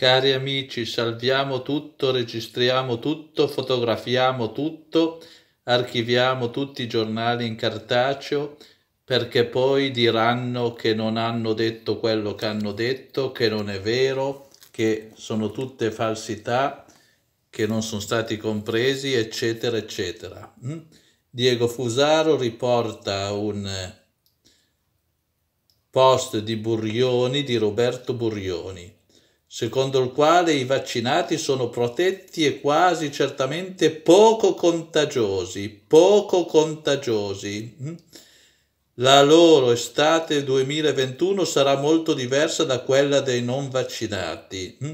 Cari amici, salviamo tutto, registriamo tutto, fotografiamo tutto, archiviamo tutti i giornali in cartaceo perché poi diranno che non hanno detto quello che hanno detto, che non è vero, che sono tutte falsità, che non sono stati compresi, eccetera, eccetera. Mm? Diego Fusaro riporta un post di Burioni, di Roberto Burioni secondo il quale i vaccinati sono protetti e quasi certamente poco contagiosi, poco contagiosi. Mm? La loro estate 2021 sarà molto diversa da quella dei non vaccinati, mm?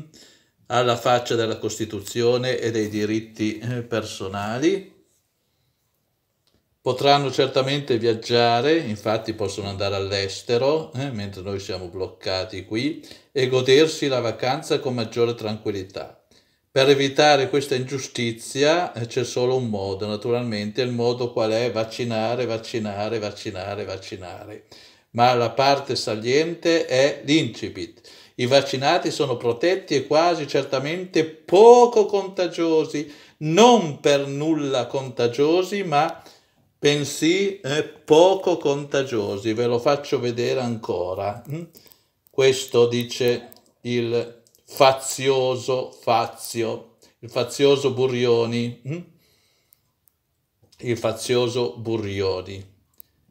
alla faccia della Costituzione e dei diritti eh, personali. Potranno certamente viaggiare, infatti possono andare all'estero, eh, mentre noi siamo bloccati qui, e godersi la vacanza con maggiore tranquillità. Per evitare questa ingiustizia eh, c'è solo un modo, naturalmente, il modo qual è vaccinare, vaccinare, vaccinare, vaccinare. Ma la parte saliente è l'incipit. I vaccinati sono protetti e quasi certamente poco contagiosi, non per nulla contagiosi, ma bensì eh, poco contagiosi. Ve lo faccio vedere ancora. Hm? Questo dice il fazioso Fazio, il fazioso Burioni, hm? il fazioso Burioni.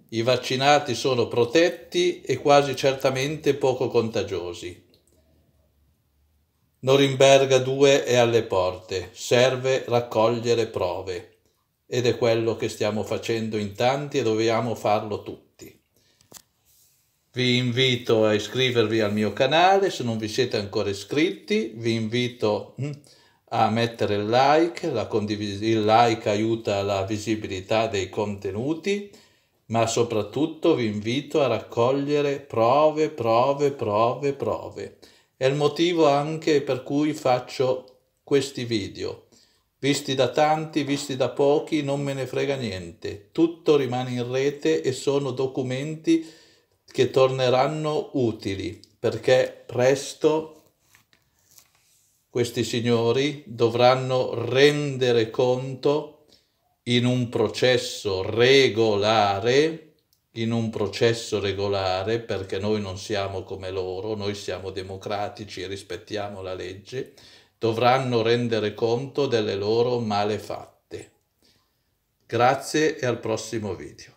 I vaccinati sono protetti e quasi certamente poco contagiosi. Norimberga 2 è alle porte, serve raccogliere prove ed è quello che stiamo facendo in tanti e dobbiamo farlo tutti. Vi invito a iscrivervi al mio canale se non vi siete ancora iscritti, vi invito mm, a mettere il like, il like aiuta la visibilità dei contenuti, ma soprattutto vi invito a raccogliere prove, prove, prove, prove. È il motivo anche per cui faccio questi video Visti da tanti, visti da pochi, non me ne frega niente. Tutto rimane in rete e sono documenti che torneranno utili, perché presto questi signori dovranno rendere conto in un processo regolare, in un processo regolare, perché noi non siamo come loro, noi siamo democratici e rispettiamo la legge, dovranno rendere conto delle loro malefatte. Grazie e al prossimo video.